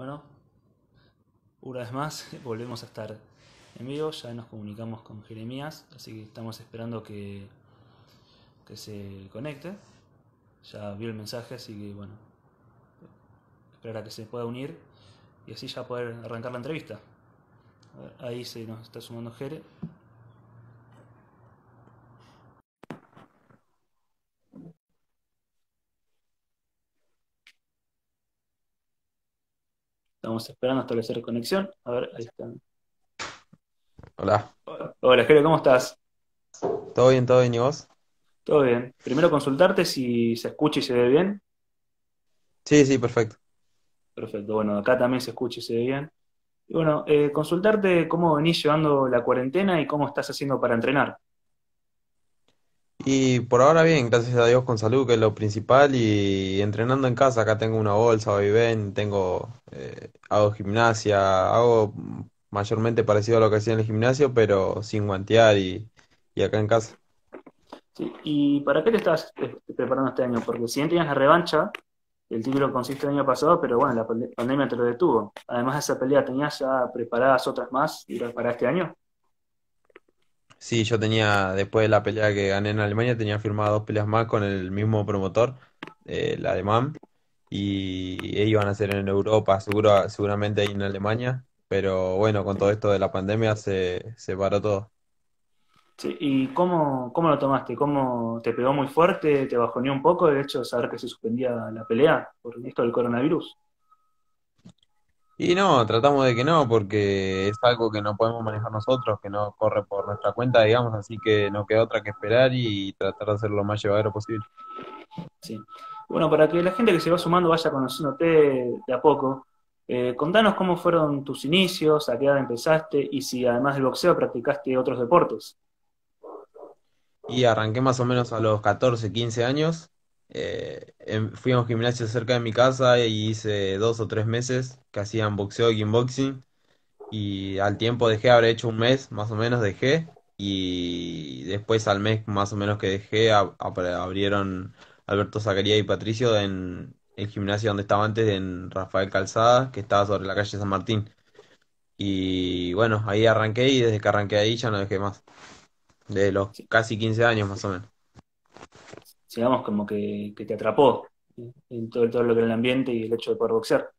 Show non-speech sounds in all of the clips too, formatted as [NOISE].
Bueno, una vez más, [LAUGHS] volvemos a estar en vivo, ya nos comunicamos con Jeremías, así que estamos esperando que, que se conecte. Ya vio el mensaje, así que bueno, esperar a que se pueda unir y así ya poder arrancar la entrevista. ahí se nos está sumando Jere. esperando establecer conexión. A ver, ahí están. Hola. Hola, Jero, ¿cómo estás? Todo bien, todo bien, ¿y vos? Todo bien. Primero consultarte si se escucha y se ve bien. Sí, sí, perfecto. Perfecto, bueno, acá también se escucha y se ve bien. Y bueno, eh, consultarte cómo venís llevando la cuarentena y cómo estás haciendo para entrenar. Y por ahora bien, gracias a Dios con salud, que es lo principal, y entrenando en casa, acá tengo una bolsa, hoy ven, tengo, eh, hago gimnasia, hago mayormente parecido a lo que hacía en el gimnasio, pero sin guantear y, acá en casa. ¿Y para qué te estás eh, preparando este año? Porque si bien tenías la revancha, el título consiste el año pasado, pero bueno, la pandemia te lo detuvo. Además de esa pelea, ¿tenías ya preparadas otras más para este año? Sí, yo tenía, después de la pelea que gané en Alemania, tenía firmado dos peleas más con el mismo promotor, el eh, alemán, y ellos iban a ser en Europa, seguramente ahí en Alemania, pero bueno, con todo esto de la pandemia se, se paró todo. Sí, ¿y cómo, lo tomaste? ¿Cómo te pegó muy fuerte? ¿Te bajoneó un poco de hecho de saber que se suspendía la pelea por esto del coronavirus? Y no, tratamos de que no, porque es algo que no podemos manejar nosotros, que no corre por nuestra cuenta, digamos, así que no queda otra que esperar y tratar de hacer lo más llevadero posible. Sí. Bueno, para que la gente que se va sumando vaya conociéndote de a poco, eh, contanos cómo fueron tus inicios, a qué edad empezaste y si además del boxeo practicaste otros deportes. Y arranqué más o menos a los 14, 15 años. Eh, em, fui a un gimnasio cerca de mi casa y hice dos o tres meses que hacían boxeo y kickboxing. Y al tiempo dejé, habré hecho un mes más o menos, dejé. Y después al mes más o menos que dejé, abrieron Alberto Zacarías y Patricio en el gimnasio donde estaba antes, en Rafael Calzada, que estaba sobre la calle San Martín. Y bueno, ahí arranqué y desde que arranqué ahí ya no dejé más. De los casi 15 años más o menos digamos, como que, te atrapó en todo, todo lo que era el ambiente y el hecho de poder boxear.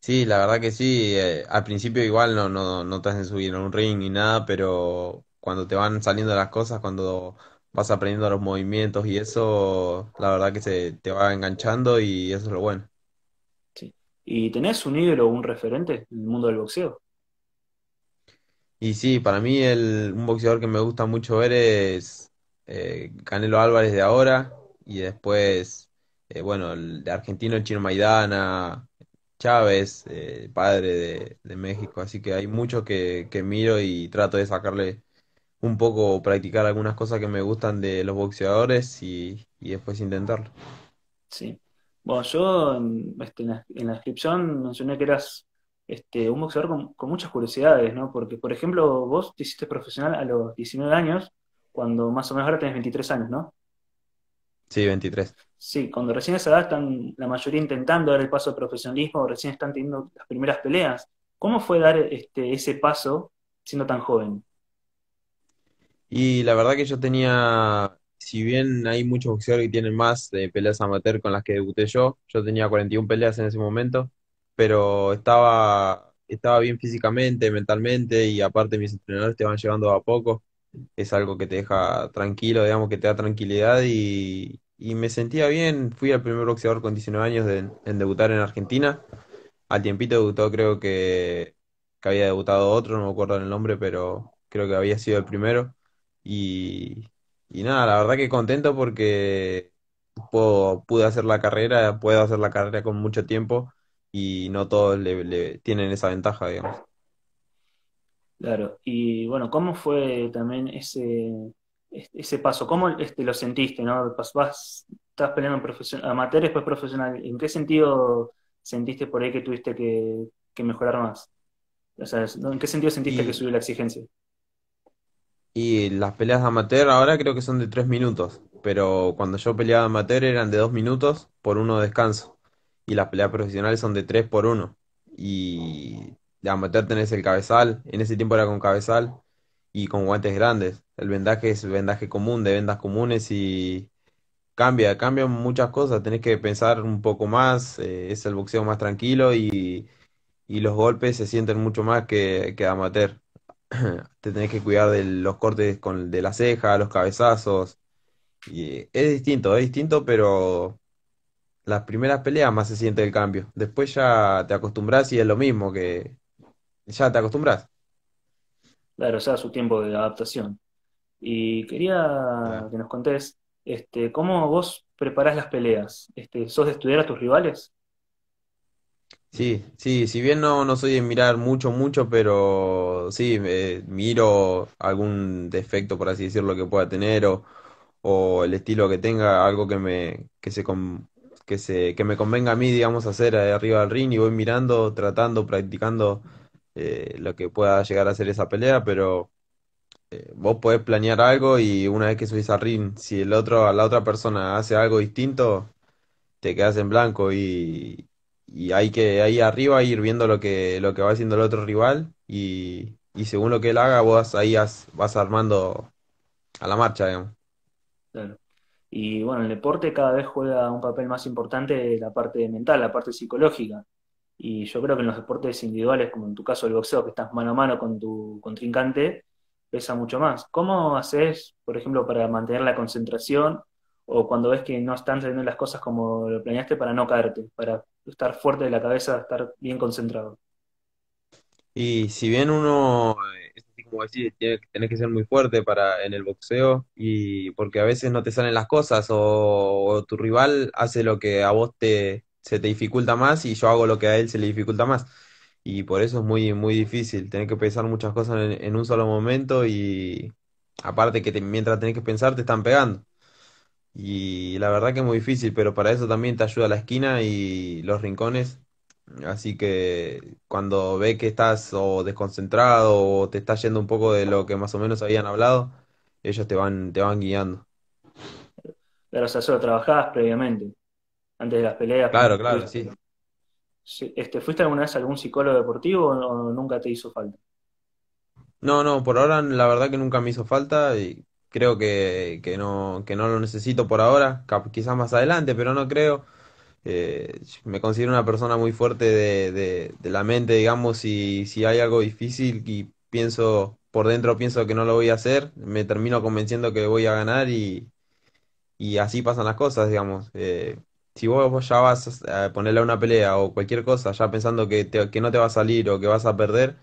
Sí, la verdad que sí. Eh, al principio igual no, no, no te hacen subir a un ring ni nada, pero cuando te van saliendo las cosas, cuando vas aprendiendo los movimientos y eso, la verdad que se te va enganchando y eso es lo bueno. Sí. ¿Y tenés un ídolo o un referente en el mundo del boxeo? Y sí, para mí un boxeador que me gusta mucho ver es eh, Canelo Álvarez de ahora y después, eh, bueno, el de argentino, chino Maidana, Chávez, eh, padre de, México. Así que hay mucho que, miro y trato de sacarle un poco, practicar algunas cosas que me gustan de los boxeadores y, después intentarlo. Sí. Bueno, yo este, en, la, descripción mencioné que eras este, un boxeador con, muchas curiosidades, ¿no? Porque, por ejemplo, vos te hiciste profesional a los 19 años cuando más o menos ahora tenés 23 años, ¿no? Sí, 23. Sí, cuando recién a esa edad están la mayoría intentando dar el paso al profesionalismo, recién están teniendo las primeras peleas. ¿Cómo fue dar este, ese paso siendo tan joven? Y la verdad que yo tenía, si bien hay muchos boxeadores que tienen más de eh, peleas amateur con las que debuté yo, yo tenía 41 peleas en ese momento, pero estaba, estaba bien físicamente, mentalmente y aparte mis entrenadores te van llevando a poco es algo que te deja tranquilo, digamos, que te da tranquilidad y, me sentía bien. Fui el primer boxeador con 19 años de, en debutar en Argentina. Al tiempito debutó, creo que, había debutado otro, no me acuerdo el nombre, pero creo que había sido el primero. Y, nada, la verdad que contento porque pude hacer la carrera, puedo hacer la carrera con mucho tiempo y no todos le tienen esa ventaja, digamos. Claro, y bueno, ¿cómo fue también ese, ese paso? ¿Cómo este, lo sentiste? ¿no? Vas, estás peleando profesional, amateur, después profesional. ¿En qué sentido sentiste por ahí que tuviste que, mejorar más? O sea, ¿en qué sentido sentiste que subió la exigencia? Y las peleas de amateur ahora creo que son de tres minutos, pero cuando yo peleaba amateur eran de dos minutos por uno descanso. Y las peleas profesionales son de tres por uno. Y de amateur tenés el cabezal, en ese tiempo era con cabezal y con guantes grandes. El vendaje es vendaje común, de vendas comunes y cambia, cambian muchas cosas, tenés que pensar un poco más, eh, es el boxeo más tranquilo y, y, los golpes se sienten mucho más que, que amateur. [CLEARS THROAT] Te tenés que cuidar de los cortes de la ceja, los cabezazos. Y es distinto, es distinto, pero las primeras peleas más se siente el cambio. Después ya te acostumbras y es lo mismo que, ya te acostumbras. Claro, o sea, su tiempo de adaptación. Y quería que nos contés, este, ¿cómo vos preparás las peleas? Este, ¿Sos de estudiar a tus rivales? Sí, sí, si bien no, no soy de mirar mucho, mucho, pero sí, eh, miro algún defecto, por así decirlo, que pueda tener o, o el estilo que tenga, algo que me, que se, que se, que me convenga a mí, digamos, hacer arriba del ring y voy mirando, tratando, practicando eh, lo que pueda llegar a ser esa pelea, pero eh, vos podés planear algo y una vez que subís al ring, si el otro, la otra persona hace algo distinto, te quedas en blanco y, hay que ahí arriba ir viendo lo que, lo que va haciendo el otro rival y, según lo que él haga, vos ahí vas armando a la marcha, digamos. Claro. Y bueno, el deporte cada vez juega un papel más importante la parte mental, la parte psicológica. Y yo creo que en los deportes individuales, como en tu caso el boxeo, que estás mano a mano con tu contrincante, pesa mucho más. ¿Cómo haces, por ejemplo, para mantener la concentración o cuando ves que no están saliendo las cosas como lo planeaste para no caerte, para estar fuerte de la cabeza, estar bien concentrado? Y si bien uno, eh, es así como decir, tiene, tenés que ser muy fuerte para en el boxeo, y porque a veces no te salen las cosas, o tu rival hace lo que a vos te, se te dificulta más y yo hago lo que a él se le dificulta más. Y por eso es muy, muy difícil, tener que pensar muchas cosas en, un solo momento y aparte que mientras tenés que pensar te están pegando. Y la verdad que es muy difícil, pero para eso también te ayuda la esquina y los rincones. Así que cuando ve que estás o desconcentrado o te estás yendo un poco de lo que más o menos habían hablado, ellos te van, te van guiando. Pero o sea, solo trabajabas previamente antes de las peleas. Claro, claro, sí. Este, ¿Fuiste alguna vez algún psicólogo deportivo o nunca te hizo falta? No, no, por ahora la verdad que nunca me hizo falta y creo que, que no, que no lo necesito por ahora, quizás más adelante, pero no creo. Eh, me considero una persona muy fuerte de, de, la mente, digamos, y si hay algo difícil y pienso, por dentro pienso que no lo voy a hacer, me termino convenciendo que voy a ganar y, y así pasan las cosas, digamos. Eh, si vos ya vas a ponerle a una pelea o cualquier cosa, ya pensando que, no te va a salir o que vas a perder,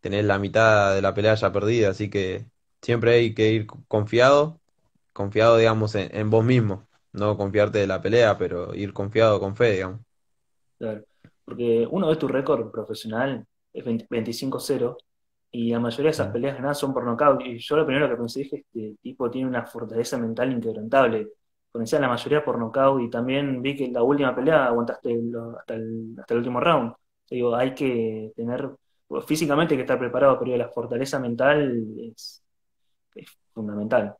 tenés la mitad de la pelea ya perdida, así que siempre hay que ir confiado, confiado, digamos, en, vos mismo, no confiarte de la pelea, pero ir confiado con fe, digamos. Claro, porque uno de tu récord profesional, es 25-0, y la mayoría de esas ah. peleas ganadas son por nocaut, y yo lo primero que pensé es que este tipo tiene una fortaleza mental inquebrantable, Comencé la mayoría por nocaut y también vi que en la última pelea aguantaste hasta, el, último round. Digo, hay que tener, físicamente hay que estar preparado, pero la fortaleza mental es, fundamental.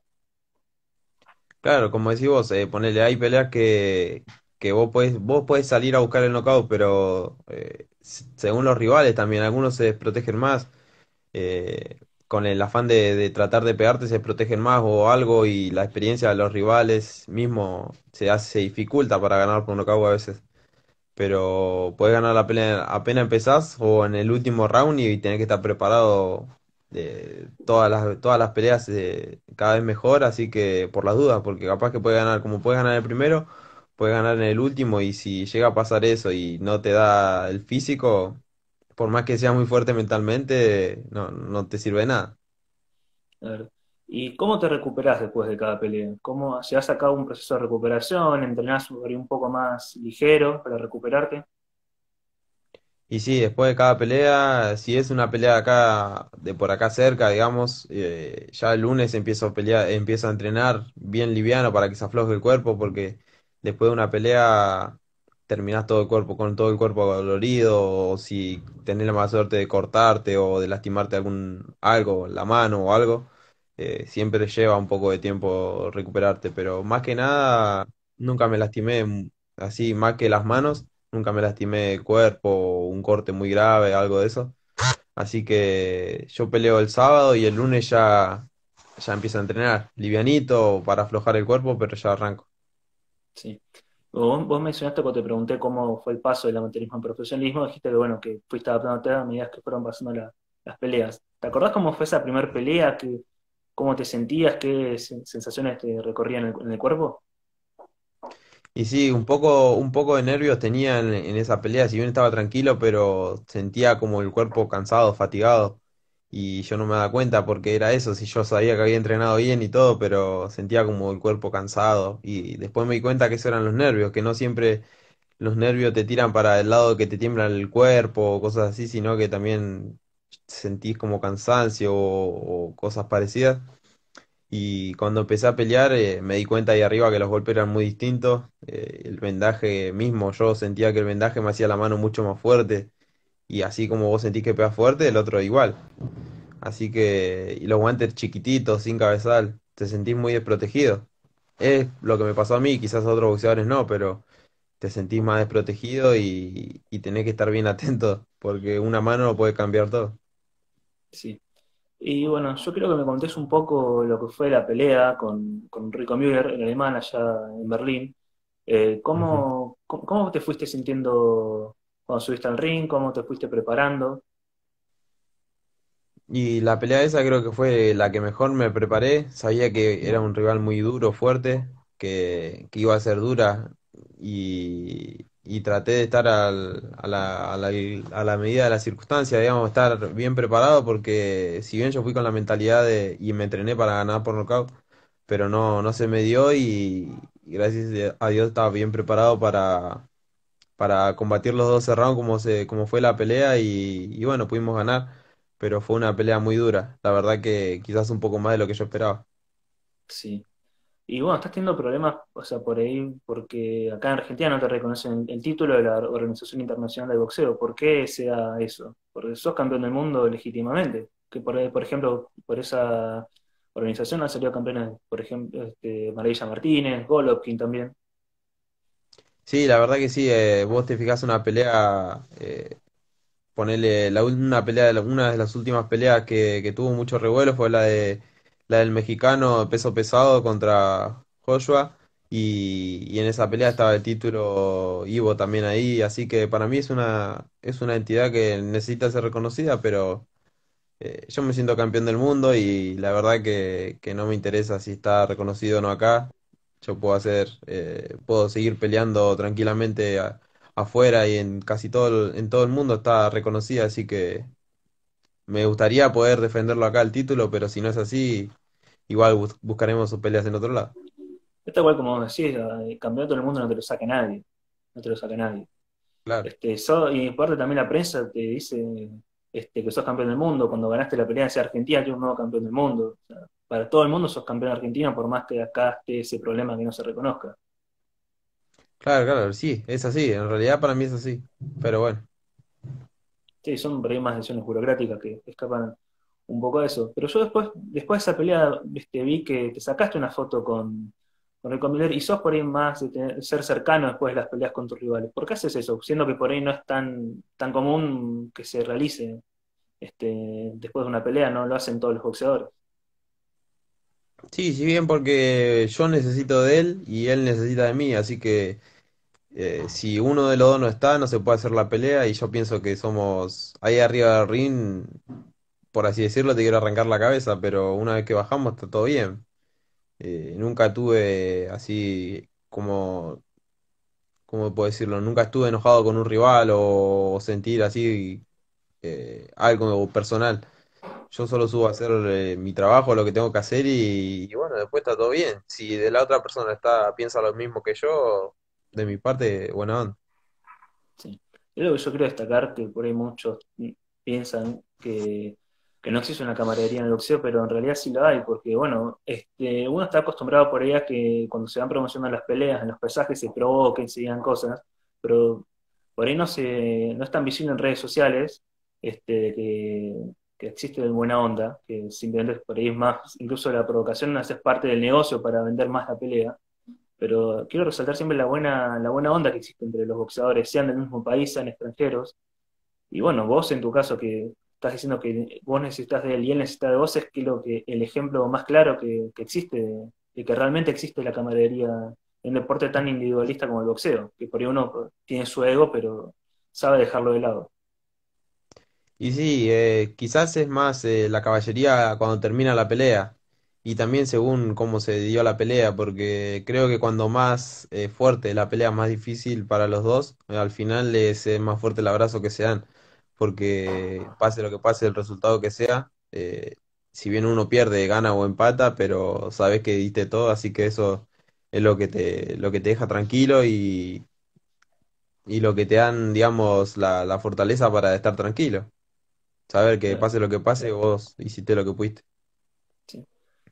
Claro, como decís vos, eh, hay peleas que, vos podés, vos podés salir a buscar el knockout, pero eh, según los rivales también, algunos se desprotegen más. Eh, con el afán de, tratar de pegarte se protegen más o algo y la experiencia de los rivales mismo se hace dificulta para ganar por nocaut a veces. Pero puedes ganar la pelea apenas empezás o en el último round y tenés que estar preparado de todas las todas las peleas eh, cada vez mejor, así que por las dudas, porque capaz que puedes ganar como puedes ganar el primero, puedes ganar en el último y si llega a pasar eso y no te da el físico, por más que seas muy fuerte mentalmente, no, te sirve de nada. ¿Y cómo te recuperás después de cada pelea? ¿Cómo se a cabo un proceso de recuperación? ¿Entrenás un poco más ligero para recuperarte? Y sí, después de cada pelea, si es una pelea acá, de por acá cerca, digamos, eh, ya el lunes empiezo a pelear, empiezo a entrenar bien liviano para que se afloje el cuerpo, porque después de una pelea terminas todo el cuerpo con todo el cuerpo dolorido o si tenés la mala suerte de cortarte o de lastimarte algún algo, la mano o algo, eh, siempre lleva un poco de tiempo recuperarte, pero más que nada nunca me lastimé mm, así, más que las manos, nunca me lastimé el cuerpo, un corte muy grave, algo de eso. Así que yo peleo el sábado y el lunes ya ya empiezo a entrenar livianito para aflojar el cuerpo, pero ya arranco. Sí. Vos, mencionaste cuando te pregunté cómo fue el paso del amateurismo al profesionalismo, dijiste que bueno, que fuiste adaptándote a medidas que fueron pasando las peleas. ¿Te acordás cómo fue esa primera pelea? Que, ¿Cómo te sentías? ¿Qué sensaciones te recorrían en el, cuerpo? Y sí, un poco, un poco de nervios tenía en, esa pelea, si bien estaba tranquilo, pero sentía como el cuerpo cansado, fatigado y yo no me daba cuenta porque era eso, si yo sabía que había entrenado bien y todo, pero sentía como el cuerpo cansado y después me di cuenta que eso eran los nervios, que no siempre los nervios te tiran para el lado que te tiembla el cuerpo o cosas así, sino que también sentís como cansancio o, cosas parecidas. Y cuando empecé a pelear eh, me di cuenta ahí arriba que los golpes eran muy distintos, eh, el vendaje mismo, yo sentía que el vendaje me hacía la mano mucho más fuerte y así como vos sentís que pega fuerte, el otro igual. Así que y los guantes chiquititos, sin cabezal, te sentís muy desprotegido. Es lo que me pasó a mí, quizás a otros boxeadores no, pero te sentís más desprotegido y, y tenés que estar bien atento, porque una mano puede cambiar todo. Sí. Y bueno, yo creo que me contés un poco lo que fue la pelea con, con Rico Müller, en alemán, allá en Berlín. Eh, ¿cómo, ¿Cómo te fuiste sintiendo cuando subiste al ring, cómo te fuiste preparando. Y la pelea esa creo que fue la que mejor me preparé. Sabía que era un rival muy duro, fuerte, que, iba a ser dura y, traté de estar a, la, la, medida de las circunstancias, digamos, estar bien preparado porque si bien yo fui con la mentalidad y me entrené para ganar por nocaut, pero no, no se me dio y gracias a Dios estaba bien preparado para, para combatir los dos rounds como, se, como fue la pelea y, bueno, pudimos ganar, pero fue una pelea muy dura, la verdad que quizás un poco más de lo que yo esperaba. Sí. Y bueno, estás teniendo problemas, o sea, por ahí, porque acá en Argentina no te reconocen el título de la Organización Internacional de Boxeo. ¿Por qué sea eso? Porque sos campeón del mundo legítimamente. Que por, por ejemplo, por esa organización han salido campeones, por ejemplo, este, Maravilla Martínez, Golovkin también. Sí, la verdad que sí, eh, vos te fijas una pelea, eh, la, una pelea, de algunas una de las últimas peleas que, que tuvo mucho revuelo fue la de la del mexicano peso pesado contra Joshua y, y en esa pelea estaba el título Ivo también ahí, así que para mí es una es una entidad que necesita ser reconocida, pero eh, yo me siento campeón del mundo y la verdad que, que no me interesa si está reconocido o no acá yo puedo hacer, eh, puedo seguir peleando tranquilamente afuera y en casi todo el, en todo el mundo está reconocida, así que me gustaría poder defenderlo acá el título, pero si no es así, igual buscaremos sus peleas en otro lado. Está igual como decís, el campeonato del mundo no te lo saca nadie, no te lo saca nadie. Claro. Este, y aparte también la prensa te dice este, que sos campeón del mundo, cuando ganaste la pelea de Argentina, yo un nuevo campeón del mundo. para todo el mundo sos campeón argentino, por más que acá esté ese problema que no se reconozca. Claro, claro, sí, es así, en realidad para mí es así, pero bueno. Sí, son por decisiones burocráticas que escapan un poco de eso. Pero yo después, después de esa pelea, este, vi que te sacaste una foto con, con el y sos por ahí más ser cercano después de las peleas con tus rivales. ¿Por qué haces eso? Siendo que por ahí no es tan, tan común que se realice este, después de una pelea, no lo hacen todos los boxeadores. Sí, si bien porque yo necesito de él y él necesita de mí, así que eh, si uno de los dos no está, no se puede hacer la pelea y yo pienso que somos ahí arriba del ring, por así decirlo, te quiero arrancar la cabeza, pero una vez que bajamos está todo bien. Eh, nunca tuve así como, ¿cómo puedo decirlo? Nunca estuve enojado con un rival o, sentir así eh, algo personal. Yo solo subo a hacer eh, mi trabajo, lo que tengo que hacer y, bueno, después está todo bien. Si de la otra persona está piensa lo mismo que yo, de mi parte, bueno. onda. Sí. Yo lo que yo quiero destacar, que por ahí muchos piensan que que no existe una camaradería en el boxeo, pero en realidad sí la hay, porque bueno, este, uno está acostumbrado por ahí que cuando se van promocionando las peleas, en los paisajes se provoquen, se digan cosas, pero por ahí no, se, no es tan visible en redes sociales este, que, existe de buena onda, que simplemente por ahí es más, incluso la provocación no hace parte del negocio para vender más la pelea, pero quiero resaltar siempre la buena, la buena onda que existe entre los boxeadores, sean del mismo país, sean extranjeros, y bueno, vos en tu caso que estás diciendo que vos necesitas de él y él necesita de vos, es que lo que el ejemplo más claro que, existe, de, que realmente existe la camaradería en un deporte tan individualista como el boxeo, que por ahí uno tiene su ego, pero sabe dejarlo de lado. Y sí, eh, quizás es más eh, la caballería cuando termina la pelea, y también según cómo se dio la pelea, porque creo que cuando más eh, fuerte la pelea, más difícil para los dos, al final es más fuerte el abrazo que se dan porque pase lo que pase, el resultado que sea, eh, si bien uno pierde, gana o empata, pero sabes que diste todo, así que eso es lo que te, lo que te deja tranquilo y, y lo que te dan, digamos, la, la fortaleza para estar tranquilo. Saber que pase lo que pase, vos hiciste lo que pudiste.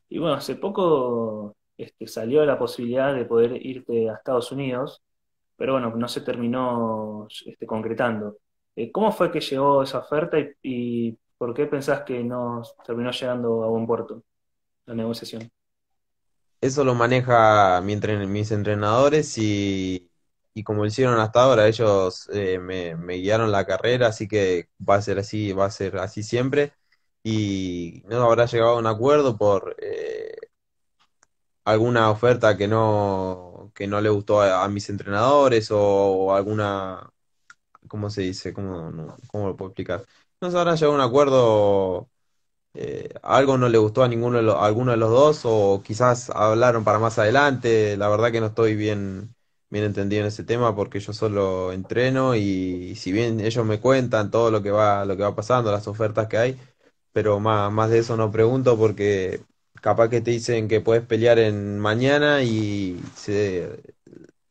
Y bueno, hace poco este, salió la posibilidad de poder irte a Estados Unidos, pero bueno, no se terminó este, concretando. Eh, ¿Cómo fue que llegó esa oferta y, por qué pensás que no terminó llegando a buen puerto la negociación? Eso lo maneja mis entrenadores y, como lo hicieron hasta ahora, ellos eh, me, guiaron la carrera, así que va a ser así, va a ser así siempre. Y no habrá llegado a un acuerdo por eh, alguna oferta que no, que no le gustó a, mis entrenadores o alguna ¿cómo se dice? ¿Cómo, cómo lo puedo explicar? No se ahora a un acuerdo, eh, algo no le gustó a ninguno de los, alguno de los dos o quizás hablaron para más adelante, la verdad que no estoy bien, bien entendido en ese tema porque yo solo entreno y, si bien ellos me cuentan todo lo que va, lo que va pasando, las ofertas que hay, pero más, más de eso no pregunto porque capaz que te dicen que puedes pelear en mañana y se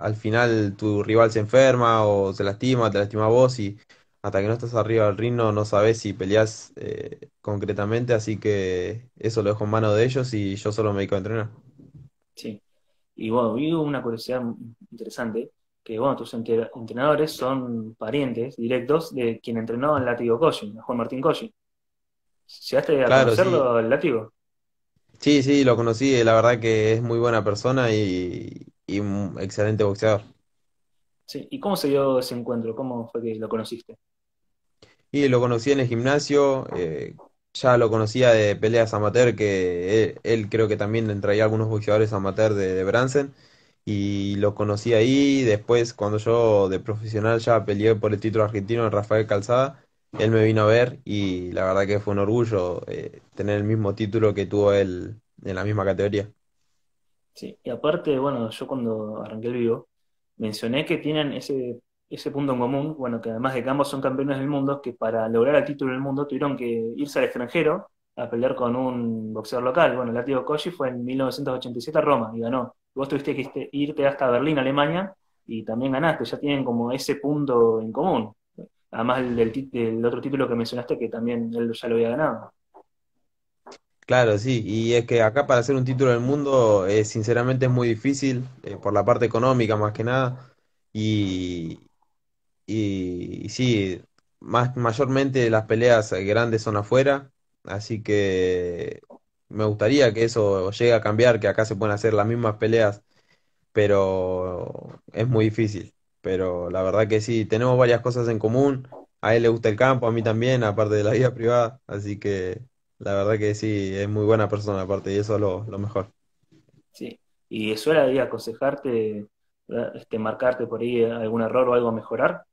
al final tu rival se enferma o se lastima, te lastima vos y hasta que no estás arriba del ritmo no, sabes si peleás eh, concretamente, así que eso lo dejo en mano de ellos y yo solo me dedico a entrenar. Sí, y bueno, vivo una curiosidad interesante, que bueno, tus entrenadores son parientes directos de quien entrenó el látigo Coshi, Juan Martín Coshi. ¿Llegaste a conocerlo látigo? Sí, sí, lo conocí, la verdad que es muy buena persona y, y un excelente boxeador. ¿y cómo se dio ese encuentro? ¿Cómo fue que lo conociste? Y lo conocí en el gimnasio, eh, ya lo conocía de peleas amateur, que él, creo que también traía algunos boxeadores amateur de, Bransen, y lo conocí ahí, después cuando yo de profesional ya peleé por el título argentino en Rafael Calzada, él me vino a ver y la verdad que fue un orgullo eh, tener el mismo título que tuvo él en la misma categoría. Sí, y aparte, bueno, yo cuando arranqué el vivo, mencioné que tienen ese, ese punto en común, bueno, que además de que ambos son campeones del mundo, que para lograr el título del mundo tuvieron que irse al extranjero a pelear con un boxeador local. Bueno, el látigo Koshi fue en 1987 a Roma y ganó. Vos tuviste que irte hasta Berlín, Alemania, y también ganaste. Ya tienen como ese punto en común. Además del, del otro título que mencionaste, que también él ya lo había ganado. Claro, sí, y es que acá para hacer un título del mundo, eh, sinceramente es muy difícil, eh, por la parte económica más que nada, y, y, sí, más, mayormente las peleas grandes son afuera, así que me gustaría que eso llegue a cambiar, que acá se puedan hacer las mismas peleas, pero es muy difícil. Pero la verdad que sí, tenemos varias cosas en común, a él le gusta el campo, a mí también, aparte de la vida privada, así que la verdad que sí, es muy buena persona aparte, y eso es lo, mejor. Sí, y suele ahí aconsejarte, este, marcarte por ahí algún error o algo a mejorar.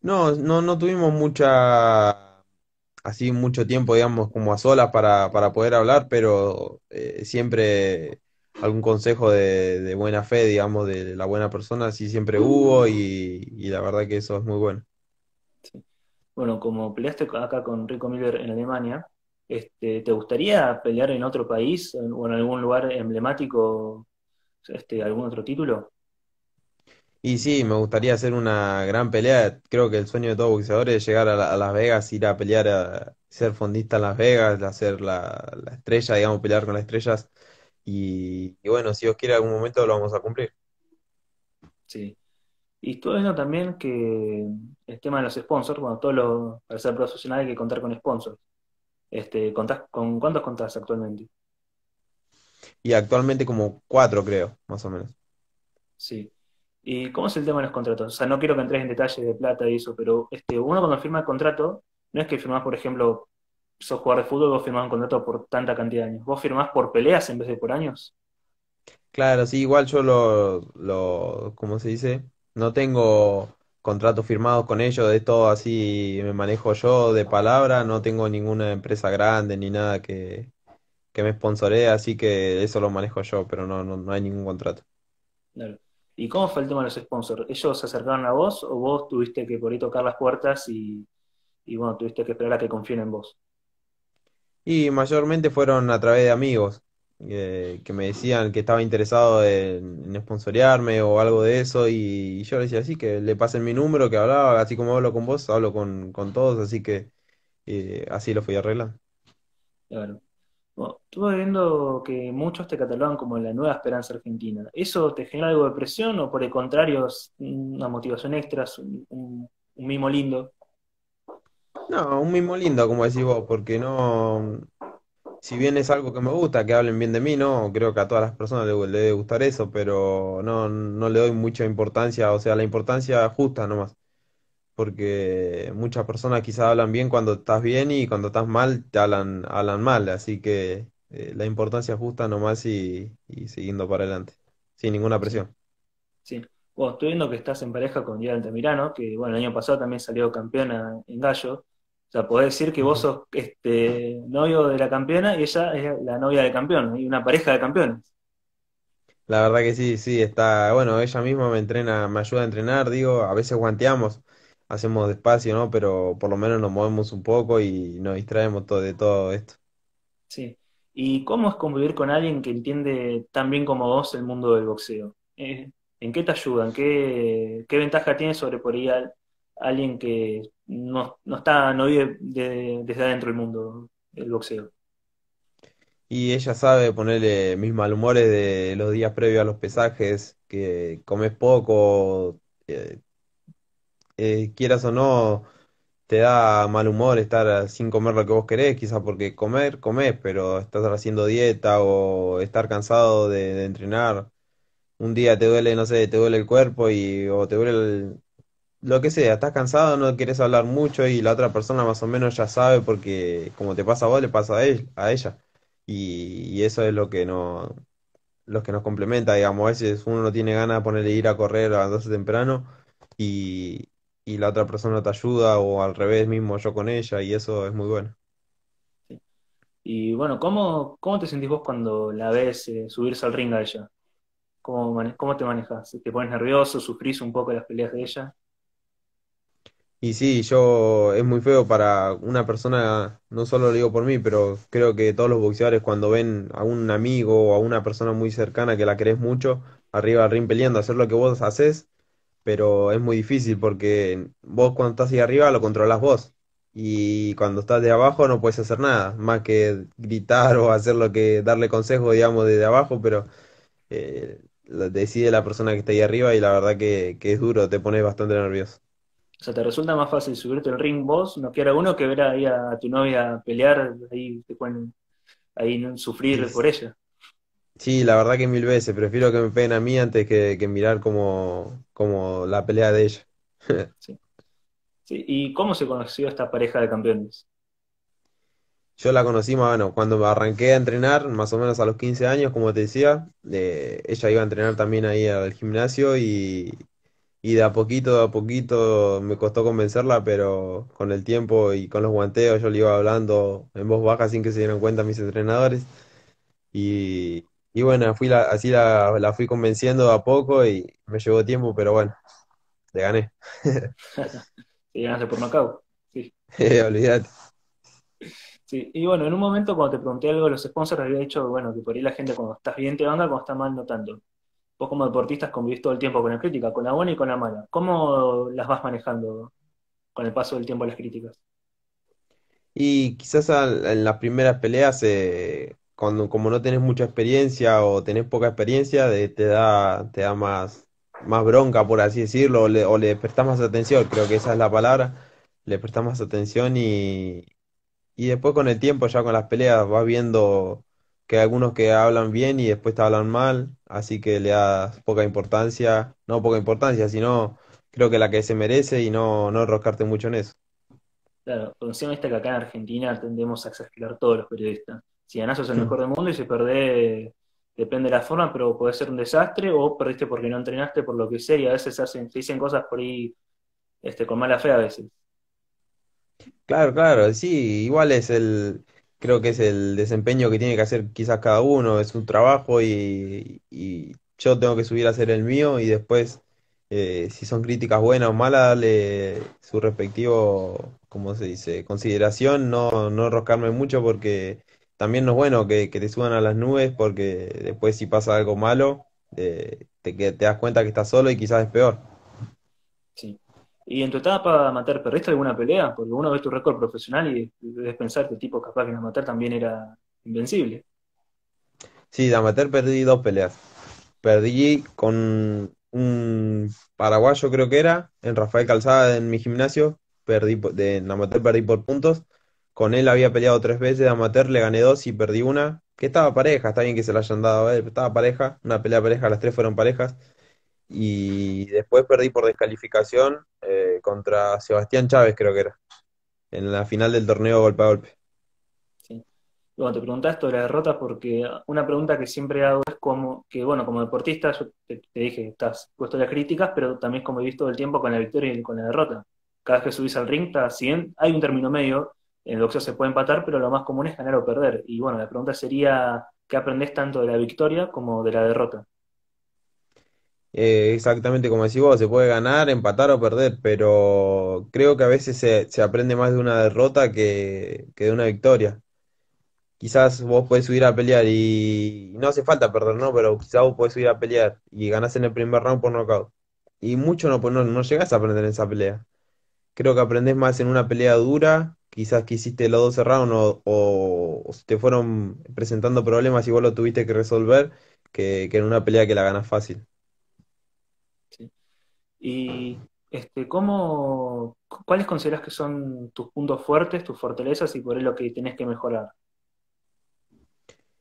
No, no, no tuvimos mucha, así mucho tiempo, digamos, como a solas para, poder hablar, pero eh, siempre algún consejo de, buena fe, digamos, de la buena persona, sí siempre hubo y, y la verdad que eso es muy bueno. Sí bueno, como peleaste acá con Rico Miller en Alemania, este, ¿te gustaría pelear en otro país o en algún lugar emblemático, este, algún otro título? Y sí, me gustaría hacer una gran pelea. Creo que el sueño de todos los boxeadores es llegar a, Las Vegas, ir a pelear, a ser fondista en Las Vegas, hacer la, estrella, digamos, pelear con las estrellas. Y, bueno, si os quiere, algún momento lo vamos a cumplir. Sí. Y todo eso también que el tema de los sponsors, bueno, todo lo, para ser profesional hay que contar con sponsors. Este, ¿Con cuántos contás actualmente? Y actualmente como cuatro, creo, más o menos. Sí. ¿Y cómo es el tema de los contratos? O sea, no quiero que entres en detalles de plata y eso, pero este, uno cuando firma el contrato, no es que firmás, por ejemplo, sos jugador de fútbol, vos firmás un contrato por tanta cantidad de años. ¿Vos firmás por peleas en vez de por años? Claro, sí, igual yo lo, lo ¿cómo se dice? no tengo contratos firmados con ellos, de todo así me manejo yo de palabra, no tengo ninguna empresa grande ni nada que, me sponsoree, así que eso lo manejo yo, pero no, no, hay ningún contrato. ¿Y cómo fue el tema de los sponsors? ¿Ellos se acercaron a vos o vos tuviste que por ahí tocar las puertas y, y bueno, tuviste que esperar a que confíen en vos? Y mayormente fueron a través de amigos. Eh, que me decían que estaba interesado en, en o algo de eso, y, yo le decía así, que le pasen mi número, que hablaba, así como hablo con vos, hablo con, con todos, así que eh, así lo fui arreglando. Claro. Bueno, estuve viendo que muchos te catalogan como la nueva esperanza argentina. ¿Eso te genera algo de presión o por el contrario es una motivación extra, un, un, un mimo lindo? No, un mimo lindo, como decís vos, porque no, si bien es algo que me gusta, que hablen bien de mí, no, creo que a todas las personas le, debe gustar eso, pero no, le doy mucha importancia, o sea, la importancia justa nomás. Porque muchas personas quizás hablan bien cuando estás bien y cuando estás mal te hablan, mal, así que eh, la importancia justa nomás y, y, siguiendo para adelante, sin ninguna presión. Sí. Bueno, estoy viendo que estás en pareja con Diana Altamirano, que bueno, el año pasado también salió campeona en Gallo, o sea, podés decir que vos sos este, novio de la campeona y ella es la novia del campeón, y una pareja de campeones. La verdad que sí, sí, está, bueno, ella misma me entrena, me ayuda a entrenar, digo, a veces guanteamos, hacemos despacio, ¿no? Pero por lo menos nos movemos un poco y nos distraemos todo, de todo esto. Sí. ¿Y cómo es convivir con alguien que entiende tan bien como vos el mundo del boxeo? Eh, ¿En qué te ayudan? ¿Qué, qué ventaja tiene sobre por ahí a alguien que no, está, no vive desde adentro del mundo el boxeo. Y ella sabe ponerle mis malhumores de los días previos a los pesajes, que comes poco, eh, eh, quieras o no, te da mal humor estar sin comer lo que vos querés, quizás porque comer, comes pero estás haciendo dieta o estar cansado de, entrenar. Un día te duele, no sé, te duele el cuerpo y o te duele el, lo que sea, estás cansado, no quieres hablar mucho y la otra persona más o menos ya sabe porque como te pasa a vos, le pasa a, él, a ella. Y, eso es lo que, no, los que nos complementa, digamos. A veces uno no tiene ganas de ponerle ir a correr a las temprano y, la otra persona te ayuda o al revés mismo yo con ella y eso es muy bueno. Y bueno, ¿cómo, cómo te sentís vos cuando la ves eh, subirse al ring a ella? ¿Cómo, ¿Cómo te manejas? ¿Te pones nervioso? ¿Sufrís un poco las peleas de ella? Y sí, yo es muy feo para una persona, no solo lo digo por mí, pero creo que todos los boxeadores cuando ven a un amigo o a una persona muy cercana que la querés mucho, arriba del peleando, hacer lo que vos haces, pero es muy difícil porque vos cuando estás ahí arriba lo controlás vos y cuando estás de abajo no puedes hacer nada, más que gritar o hacer lo que darle consejo, digamos, desde abajo, pero eh, decide la persona que está ahí arriba y la verdad que es duro, te pones bastante nervioso. O sea, te resulta más fácil subirte al ring vos, no quiera uno, que ver ahí a, tu novia pelear, ahí te pueden ahí, sufrir por ella. Sí, la verdad que mil veces, prefiero que me peguen a mí antes que, mirar como, la pelea de ella. [LAUGHS] sí. ¿Y cómo se conoció esta pareja de campeones? Yo la conocí, bueno, cuando arranqué a entrenar, más o menos a los 15 años, como te decía, eh, ella iba a entrenar también ahí al gimnasio y, y de a poquito, a poquito me costó convencerla, pero con el tiempo y con los guanteos yo le iba hablando en voz baja sin que se dieran cuenta mis entrenadores. Y, bueno, fui la, así la, fui convenciendo a poco y me llevó tiempo, pero bueno, le gané. y [LAUGHS] ganaste por Macao. Sí. [LAUGHS] Eh, olvídate. Sí, y bueno, en un momento cuando te pregunté algo de los sponsors, había dicho, bueno, que por ahí la gente cuando estás bien te banca, cuando está mal no tanto. Vos como deportistas convivís todo el tiempo con la crítica, con la buena y con la mala. ¿Cómo las vas manejando con el paso del tiempo las críticas? Y quizás en las primeras peleas, eh, cuando como no tenés mucha experiencia o tenés poca experiencia, te da, te da más, más bronca, por así decirlo, o le, o prestás más atención, creo que esa es la palabra, le prestás más atención y, y después con el tiempo, ya con las peleas, vas viendo que hay algunos que hablan bien y después te hablan mal, así que le das poca importancia, no poca importancia, sino creo que la que se merece y no, no enroscarte mucho en eso. Claro, conocemos esta que acá en Argentina tendemos a exagerar todos los periodistas. Si ganás sos el mejor del mundo y si perdés, depende de la forma, pero puede ser un desastre o perdiste porque no entrenaste, por lo que sea, y a veces hacen, se dicen cosas por ahí este, con mala fe a veces. Claro, claro, sí, igual es el, creo que es el desempeño que tiene que hacer quizás cada uno, es un trabajo y, yo tengo que subir a hacer el mío y después, eh, si son críticas buenas o malas, darle su respectivo, como se dice?, consideración, no, no roscarme mucho porque también no es bueno que, te suban a las nubes porque después si pasa algo malo, eh, te, te das cuenta que estás solo y quizás es peor. ¿Y en tu etapa amateur perdiste alguna pelea? Porque uno ve tu récord profesional y debes pensar que tipo capaz que en también era invencible. Sí, de amateur perdí dos peleas. Perdí con un paraguayo creo que era, en Rafael Calzada en mi gimnasio, perdí de, en perdí por puntos. Con él había peleado tres veces de amateur, le gané dos y perdí una, que estaba pareja, está bien que se la hayan dado, estaba pareja, una pelea pareja, las tres fueron parejas y después perdí por descalificación eh, contra Sebastián Chávez, creo que era, en la final del torneo golpe a golpe. Bueno, te preguntas esto de la derrota porque una pregunta que siempre hago es como que, bueno, como deportista, yo te, dije, estás puesto a las críticas, pero también como he visto todo el tiempo con la victoria y con la derrota. Cada vez que subís al ring, está hay un término medio, en el boxeo se puede empatar, pero lo más común es ganar o perder. Y bueno, la pregunta sería, ¿qué aprendés tanto de la victoria como de la derrota? Eh, exactamente como decís vos, se puede ganar, empatar o perder, pero creo que a veces se, se aprende más de una derrota que, que, de una victoria. Quizás vos podés subir a pelear y no hace falta perder, ¿no? Pero quizás vos podés subir a pelear y ganás en el primer round por nocaut. Y mucho no, pues no, no llegás a aprender en esa pelea. Creo que aprendés más en una pelea dura, quizás que hiciste los 12 rounds o, te fueron presentando problemas y vos lo tuviste que resolver, que, que en una pelea que la ganás fácil. ¿sí? Y este, ¿cómo, ¿cuáles consideras que son tus puntos fuertes, tus fortalezas y por ahí lo que tenés que mejorar?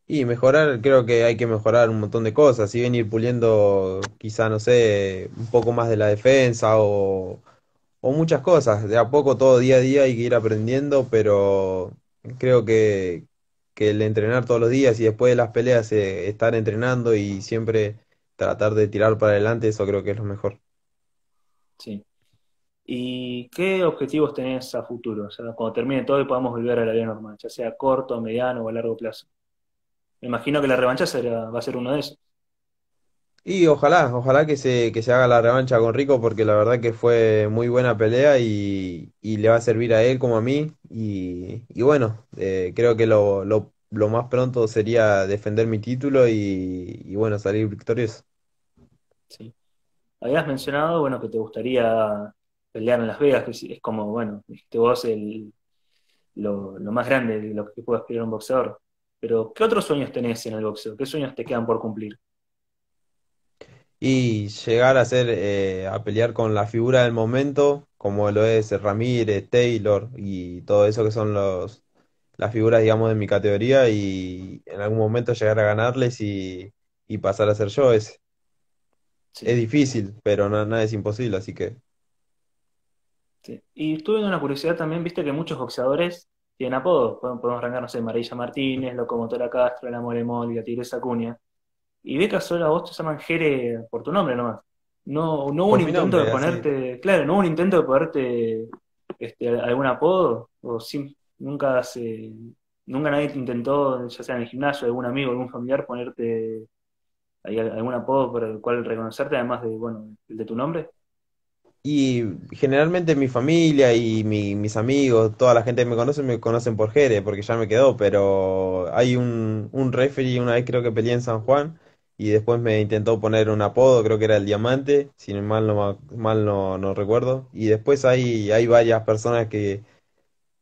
Y mejorar, creo que hay que mejorar un montón de cosas, si venir puliendo quizá, no sé, un poco más de la defensa o, muchas cosas, de a poco todo día a día hay que ir aprendiendo, pero creo que, que el entrenar todos los días y después de las peleas eh, estar entrenando y siempre tratar de tirar para adelante, eso creo que es lo mejor. Sí. ¿Y qué objetivos tenés a futuro? O sea, cuando termine todo y podamos volver a la vida normal, ya sea corto, mediano o a largo plazo. Me imagino que la revancha va a ser uno de esos. Y ojalá, ojalá que se, que se haga la revancha con Rico, porque la verdad que fue muy buena pelea y, le va a servir a él como a mí. Y, bueno, eh, creo que lo, lo más pronto sería defender mi título y, bueno, salir victorioso. Sí. Habías mencionado, bueno, que te gustaría pelear en Las Vegas, que es como, bueno, dijiste vos lo, más grande de lo que puede aspirar un boxeador. Pero, ¿qué otros sueños tenés en el boxeo? ¿Qué sueños te quedan por cumplir? Y llegar a ser, eh, a pelear con la figura del momento, como lo es Ramírez, Taylor y todo eso que son los, las figuras, digamos, de mi categoría y en algún momento llegar a ganarles y, pasar a ser yo es, es difícil, pero nada es imposible, así que... Y estuve en una curiosidad también, viste que muchos boxeadores tienen apodos, podemos arrancar, de sé, Marilla Martínez, Locomotora Castro, La La Tigresa Acuña, y de casualidad a vos te llaman Jere por tu nombre nomás. No, no hubo un intento de ponerte, claro, no hubo un intento de ponerte este, algún apodo, o sin, Nunca se, nunca nadie te intentó, ya sea en el gimnasio, algún amigo, algún familiar, ponerte algún apodo por el cual reconocerte, además de, bueno, el de tu nombre. Y generalmente mi familia y mis amigos, toda la gente que me conoce, me conocen por Jere, porque ya me quedó, pero hay un, un referee, una vez creo que peleé en San Juan, y después me intentó poner un apodo, creo que era el Diamante, si mal no, mal no, no recuerdo. Y después hay, hay varias personas que,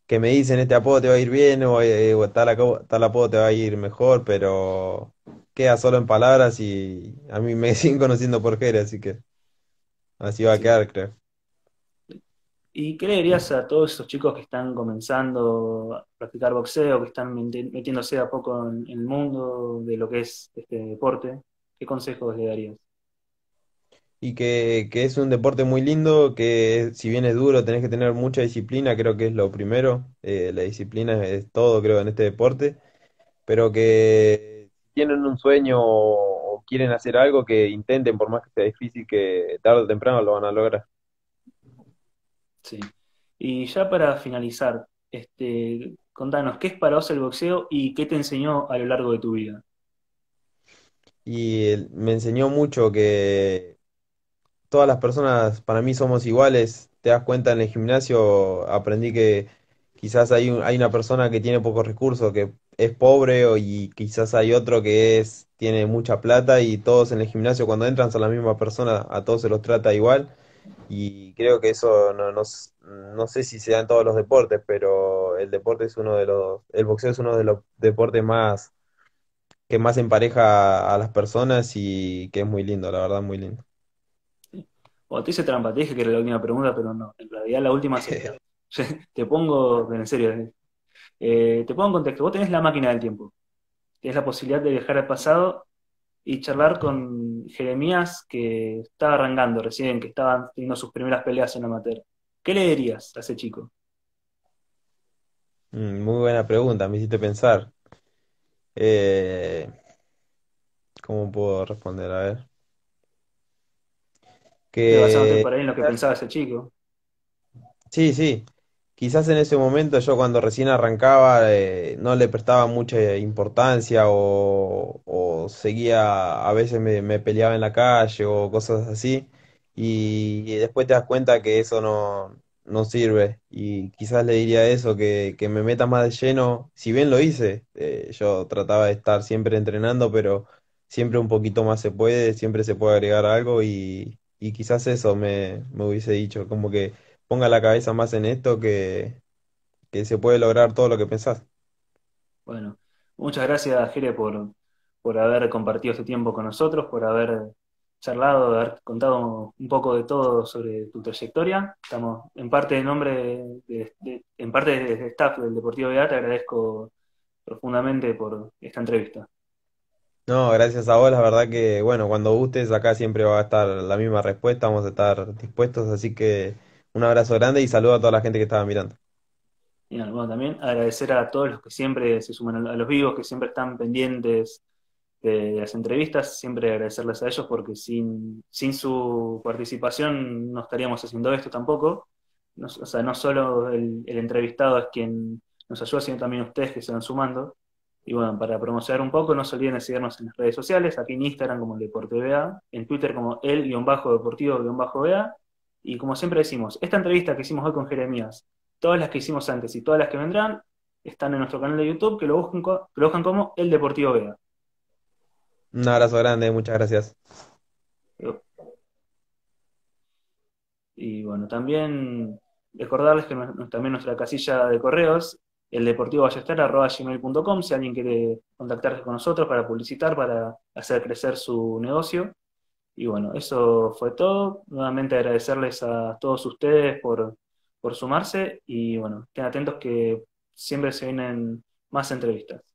que me dicen este apodo te va a ir bien o, eh, tal, apodo te va a ir mejor, pero queda solo en palabras y a mí me [LAUGHS] siguen conociendo por Jere, así que así va a quedar, creo. ¿Y qué le dirías a todos esos chicos que están comenzando a practicar boxeo, que están metiéndose a poco en, el mundo de lo que es este deporte? ¿Qué consejos le darías? y que, es un deporte muy lindo, que si bien es duro, tenés que tener mucha disciplina, creo que es lo primero, eh, la disciplina es todo, creo, en este deporte, pero que si tienen un sueño o, quieren hacer algo, que intenten, por más que sea difícil, que tarde o temprano lo van a lograr. Sí. Y ya para finalizar, este, contanos, ¿qué es para vos el boxeo y qué te enseñó a lo largo de tu vida? Y me enseñó mucho que todas las personas para mí somos iguales, te das cuenta en el gimnasio, aprendí que quizás hay, hay una persona que tiene pocos recursos, que es pobre y quizás hay otro que es tiene mucha plata y todos en el gimnasio cuando entran son la misma persona, a todos se los trata igual y creo que eso no, sé si se da en todos los deportes, pero el deporte es uno de los, el boxeo es uno de los deportes más que más empareja a las personas y que es muy lindo, la verdad muy lindo te hice trampa, te dije que era la última pregunta, pero no, en realidad la última sí. [LAUGHS] te pongo, en serio, eh, eh, te pongo en contexto, vos tenés la máquina del tiempo, tenés la posibilidad de viajar al pasado y charlar con Jeremías que estaba arrancando recién, que estaba teniendo sus primeras peleas en Amateur. ¿Qué le dirías a ese chico? Mm, muy buena pregunta, me hiciste pensar. Eh, ¿Cómo puedo responder? A ver. Que, por lo que pensaba ese chico. Sí, sí. Quizás en ese momento yo cuando recién arrancaba eh, no le prestaba mucha importancia o, seguía, a veces me, peleaba en la calle o cosas así y, después te das cuenta que eso no, sirve. Y quizás le diría eso, que, me meta más de lleno. Si bien lo hice, eh, yo trataba de estar siempre entrenando, pero siempre un poquito más se puede, siempre se puede agregar algo y, y quizás eso me, hubiese dicho, como que ponga la cabeza más en esto que, que se puede lograr todo lo que pensás. Bueno, muchas gracias, Jere, por, por haber compartido este tiempo con nosotros, por haber charlado, haber contado un poco de todo sobre tu trayectoria. Estamos en parte en nombre, de, en parte de staff del Deportivo de te agradezco profundamente por esta entrevista. No, gracias a vos, la verdad que, bueno, cuando gustes, acá siempre va a estar la misma respuesta, vamos a estar dispuestos, así que un abrazo grande y saludo a toda la gente que estaba mirando. Y bueno, también agradecer a todos los que siempre se suman a los vivos, que siempre están pendientes de, las entrevistas, siempre agradecerles a ellos porque sin, sin su participación no estaríamos haciendo esto tampoco. o sea, no solo el, el entrevistado es quien nos ayuda, sino también ustedes que se van sumando. Y bueno, para promocionar un poco, no se olviden de seguirnos en las redes sociales, aquí en Instagram como el Deporte BA, en Twitter como el-deportivo-BA. Y como siempre decimos, esta entrevista que hicimos hoy con Jeremías, todas las que hicimos antes y todas las que vendrán, están en nuestro canal de YouTube, que lo buscan, como El Deportivo BA. Un abrazo grande, muchas gracias. Y bueno, también recordarles que también nuestra casilla de correos el gmail.com, si alguien quiere contactarse con nosotros para publicitar, para hacer crecer su negocio. Y bueno, eso fue todo. Nuevamente agradecerles a todos ustedes por, por sumarse y bueno, estén atentos que siempre se vienen más entrevistas.